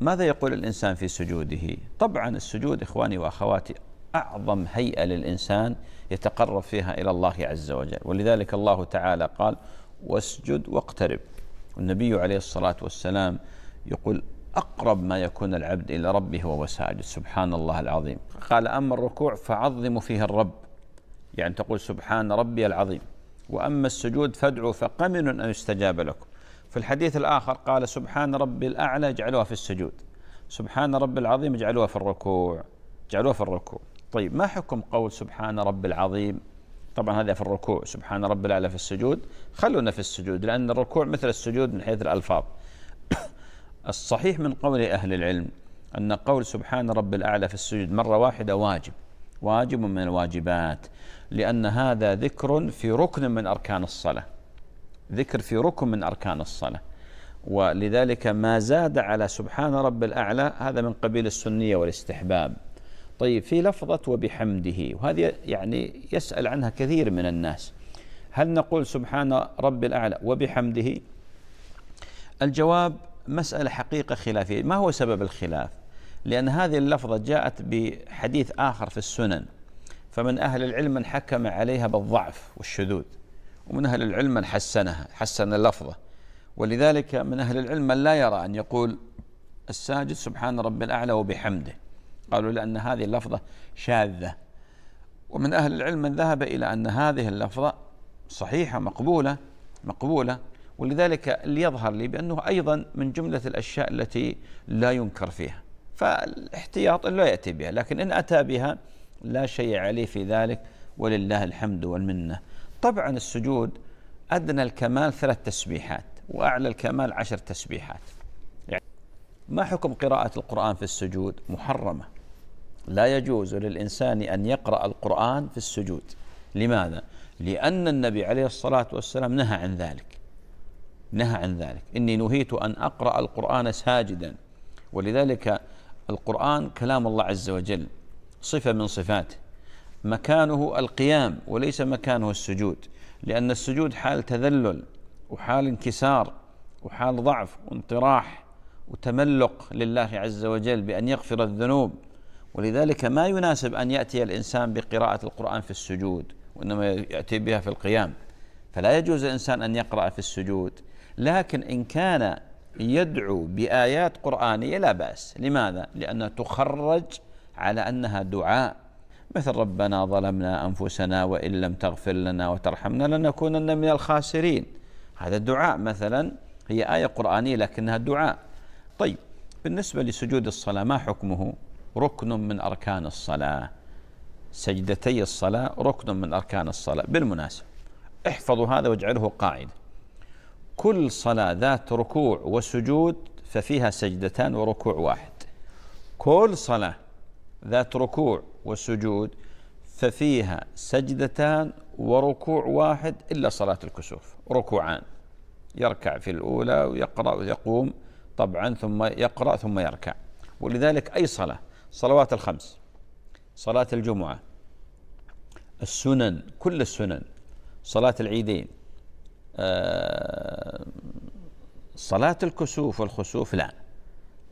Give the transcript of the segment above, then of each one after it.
ماذا يقول الإنسان في سجوده طبعا السجود إخواني وأخواتي أعظم هيئة للإنسان يتقرب فيها إلى الله عز وجل ولذلك الله تعالى قال واسجد واقترب النبي عليه الصلاة والسلام يقول أقرب ما يكون العبد إلى ربه وهو ساجد سبحان الله العظيم قال أما الركوع فعظموا فيه الرب يعني تقول سبحان ربي العظيم وأما السجود فادعوا فقمن أن يستجاب لكم في الحديث الآخر قال سبحان ربي الأعلى اجعلوها في السجود سبحان ربي العظيم اجعلوها في الركوع اجعلوها في الركوع طيب ما حكم قول سبحان ربي العظيم طبعا هذا في الركوع سبحان ربي الأعلى في السجود خلونا في السجود لأن الركوع مثل السجود من حيث الألفاظ الصحيح من قول أهل العلم أن قول سبحان ربي الأعلى في السجود مرة واحدة واجب واجب من الواجبات لأن هذا ذكر في ركن من أركان الصلاة ذكر في ركن من أركان الصلاة ولذلك ما زاد على سبحان رب الأعلى هذا من قبيل السنية والاستحباب طيب في لفظة وبحمده وهذه يعني يسأل عنها كثير من الناس هل نقول سبحان رب الأعلى وبحمده الجواب مسألة حقيقة خلافية ما هو سبب الخلاف لأن هذه اللفظة جاءت بحديث آخر في السنن فمن أهل العلم من حكم عليها بالضعف والشذوذ ومن أهل العلم من حسنها حسن اللفظة ولذلك من أهل العلم من لا يرى أن يقول الساجد سبحان رب الأعلى وبحمده قالوا لأن هذه اللفظة شاذة ومن أهل العلم من ذهب إلى أن هذه اللفظة صحيحة مقبولة مقبولة ولذلك اللي يظهر لي بأنه أيضا من جملة الأشياء التي لا ينكر فيها فالاحتياط لا يأتي بها لكن إن أتى بها لا شيء عليه في ذلك ولله الحمد والمنه طبعا السجود أدنى الكمال ثلاث تسبيحات وأعلى الكمال عشر تسبيحات يعني ما حكم قراءة القرآن في السجود محرمة لا يجوز للإنسان أن يقرأ القرآن في السجود لماذا؟ لأن النبي عليه الصلاة والسلام نهى عن ذلك نهى عن ذلك إني نهيت أن أقرأ القرآن ساجدا ولذلك القرآن كلام الله عز وجل صفة من صفاته مكانه القيام وليس مكانه السجود لأن السجود حال تذلل وحال انكسار وحال ضعف وانطراح وتملق لله عز وجل بأن يغفر الذنوب ولذلك ما يناسب أن يأتي الإنسان بقراءة القرآن في السجود وإنما يأتي بها في القيام فلا يجوز الإنسان أن يقرأ في السجود لكن إن كان يدعو بآيات قرآنية لا بأس لماذا؟ لأنها تخرج على أنها دعاء مثل ربنا ظلمنا أنفسنا وإن لم تغفر لنا وترحمنا لنكونن من الخاسرين هذا الدعاء مثلا هي آية قرآنية لكنها دعاء طيب بالنسبة لسجود الصلاة ما حكمه ركن من أركان الصلاة سجدتي الصلاة ركن من أركان الصلاة بالمناسبة احفظوا هذا واجعله قاعدة كل صلاة ذات ركوع وسجود ففيها سجدتان وركوع واحد كل صلاة ذات ركوع وسجود ففيها سجدتان وركوع واحد إلا صلاة الكسوف ركوعان يركع في الأولى ويقرأ ويقوم طبعا ثم يقرأ ثم يركع ولذلك أي صلاة صلوات الخمس صلاة الجمعة السنن كل السنن صلاة العيدين آه، صلاة الكسوف والخسوف لا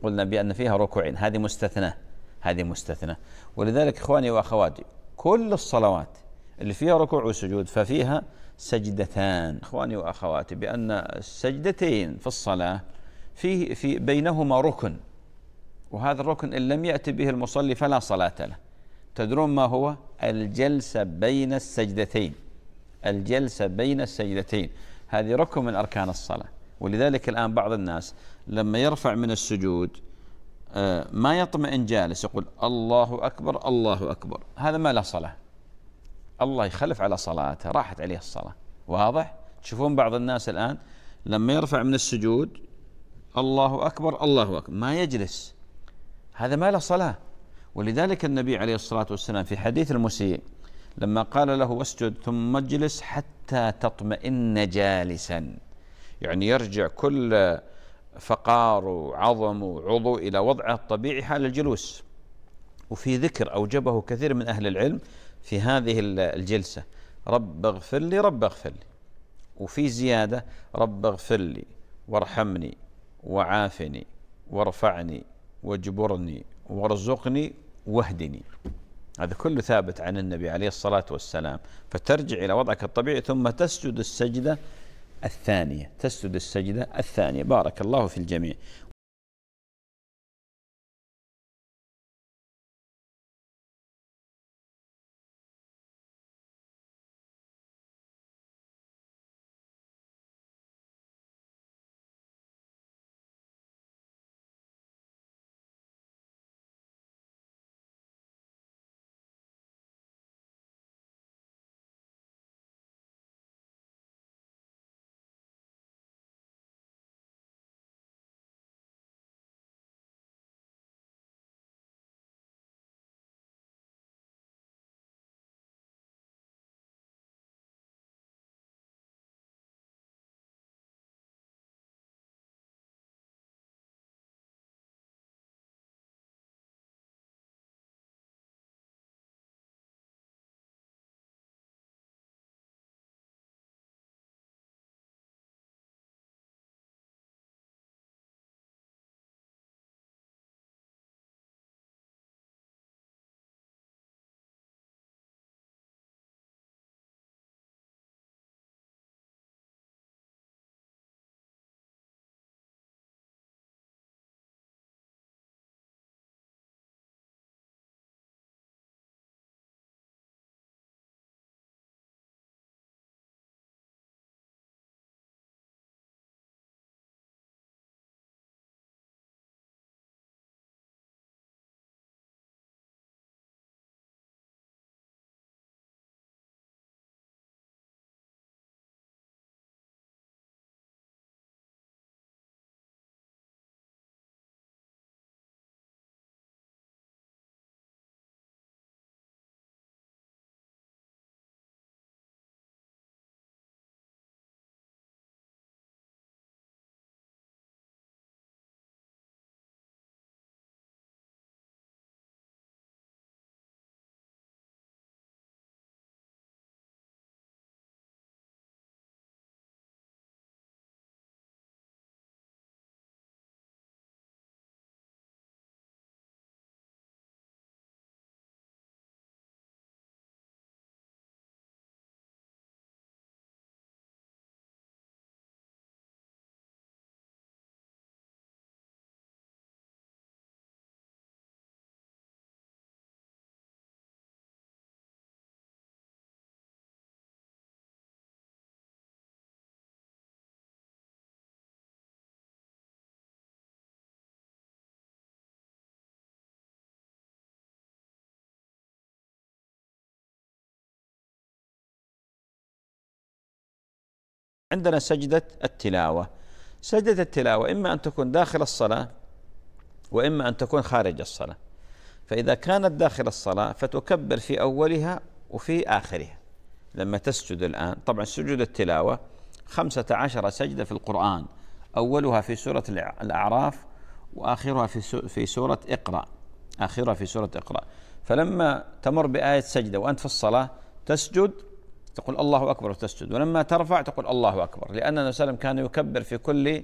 قلنا بأن فيها ركوعين هذه مستثناه هذه مستثنى ولذلك إخواني وأخواتي كل الصلوات اللي فيها ركوع وسجود ففيها سجدتان إخواني وأخواتي بأن السجدتين في الصلاة في, في بينهما ركن وهذا الركن إن لم يأتي به المصلي فلا صلاة له تدرون ما هو الجلسة بين السجدتين الجلسة بين السجدتين هذه ركن من أركان الصلاة ولذلك الآن بعض الناس لما يرفع من السجود آه، ما يطمئن جالس يقول الله أكبر الله أكبر هذا ما له صلاة الله يخلف على صلاته راحت عليه الصلاة واضح تشوفون بعض الناس الآن لما يرفع من السجود الله أكبر الله أكبر ما يجلس هذا ما له صلاة ولذلك النبي عليه الصلاة والسلام في حديث المسيء لما قال له اسجد ثم اجلس حتى تطمئن جالسا يعني يرجع كل فقار وعظم وعضو إلى وضعه الطبيعي حال الجلوس وفي ذكر أوجبه كثير من أهل العلم في هذه الجلسة رب اغفر لي رب اغفر لي وفي زيادة رب اغفر لي وارحمني وعافني وارفعني واجبرني وارزقني واهدني هذا كله ثابت عن النبي عليه الصلاة والسلام فترجع إلى وضعك الطبيعي ثم تسجد السجدة الثانية تسجد السجدة الثانية بارك الله في الجميع عندنا سجدة التلاوة سجدة التلاوة إما أن تكون داخل الصلاة وإما أن تكون خارج الصلاة فإذا كانت داخل الصلاة فتكبر في أولها وفي آخرها لما تسجد الآن طبعا سجود التلاوة خمسة عشر سجدة في القرآن أولها في سورة الأعراف وآخرها في في سورة اقرأ آخرها في سورة اقرأ فلما تمر بآية سجدة وأنت في الصلاة تسجد تقول الله أكبر وتسجد ولما ترفع تقول الله أكبر لأن النبي صلى الله عليه وسلم كان يكبر في كل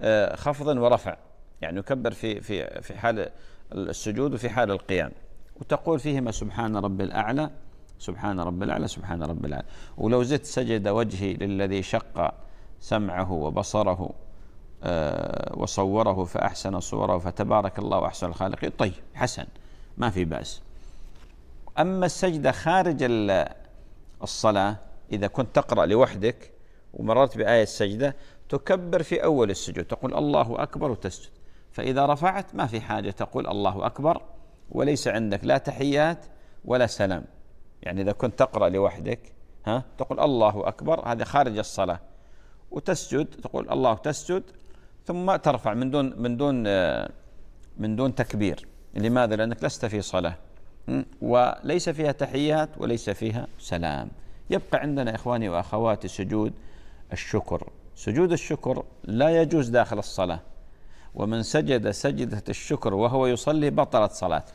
آه، خفض ورفع يعني يكبر في في في حال السجود وفي حال القيام وتقول فيهما سبحان رب الأعلى سبحان رب الأعلى سبحان رب الأعلى ولو زدت سجد وجهي للذي شق سمعه وبصره آه، وصوره فأحسن صوره فتبارك الله وأحسن الخالقين طيب حسن ما في بأس أما السجدة خارج الصلاة إذا كنت تقرأ لوحدك ومررت بآية السجدة تكبر في أول السجود تقول الله أكبر وتسجد فإذا رفعت ما في حاجة تقول الله أكبر وليس عندك لا تحيات ولا سلام يعني إذا كنت تقرأ لوحدك ها تقول الله أكبر هذا خارج الصلاة وتسجد تقول الله تسجد ثم ترفع من دون من دون آه، من دون تكبير لماذا؟ لأنك لست في صلاة وليس فيها تحيات وليس فيها سلام يبقى عندنا إخواني وأخواتي سجود الشكر سجود الشكر لا يجوز داخل الصلاة ومن سجد سجدة الشكر وهو يصلي بطلت صلاته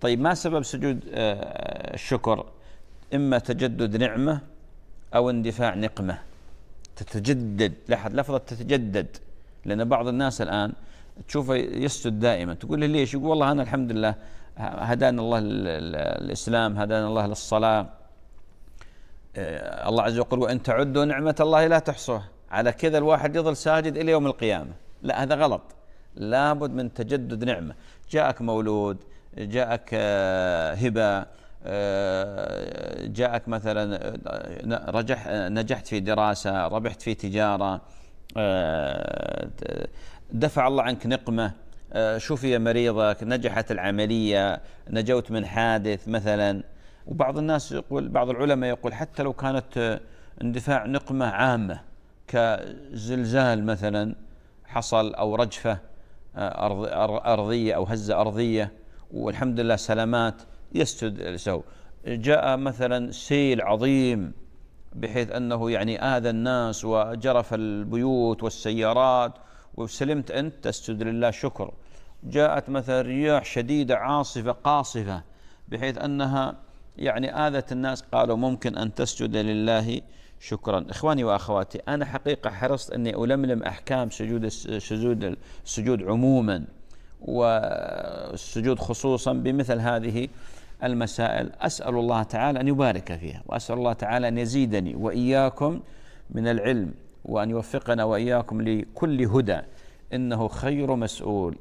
طيب ما سبب سجود آه، الشكر إما تجدد نعمة أو اندفاع نقمة تتجدد لاحظ لفظة تتجدد لأن بعض الناس الآن تشوفه يسجد دائما تقول له ليش يقول والله أنا الحمد لله هدانا الله للاسلام هدانا الله للصلاة آه، الله عز وجل يقول وإن تعدوا نعمة الله لا تحصوها على كذا الواحد يظل ساجد إلى يوم القيامة لا هذا غلط لابد من تجدد نعمة جاءك مولود جاءك آه، هبة آه، جاءك مثلا رجح نجحت في دراسة ربحت في تجارة دفع الله عنك نقمه آه، شفي مريضك نجحت العملية نجوت من حادث مثلا وبعض الناس يقول بعض العلماء يقول حتى لو كانت آه، اندفاع نقمة عامة كزلزال مثلا حصل أو رجفة آه، أرضية أو هزة أرضية والحمد لله سلامات يسجد سو جاء مثلا سيل عظيم بحيث أنه يعني آذى الناس وجرف البيوت والسيارات وسلمت أنت تسجد لله شكر جاءت مثلا رياح شديدة عاصفة قاصفة بحيث أنها يعني آذت الناس قالوا ممكن أن تسجد لله شكرا إخواني وأخواتي أنا حقيقة حرصت أني ألملم أحكام سجود السجود السجود عموما والسجود خصوصا بمثل هذه المسائل أسأل الله تعالى أن يبارك فيها وأسأل الله تعالى أن يزيدني وإياكم من العلم وأن يوفقنا وإياكم لكل هدى إنه خير مسؤول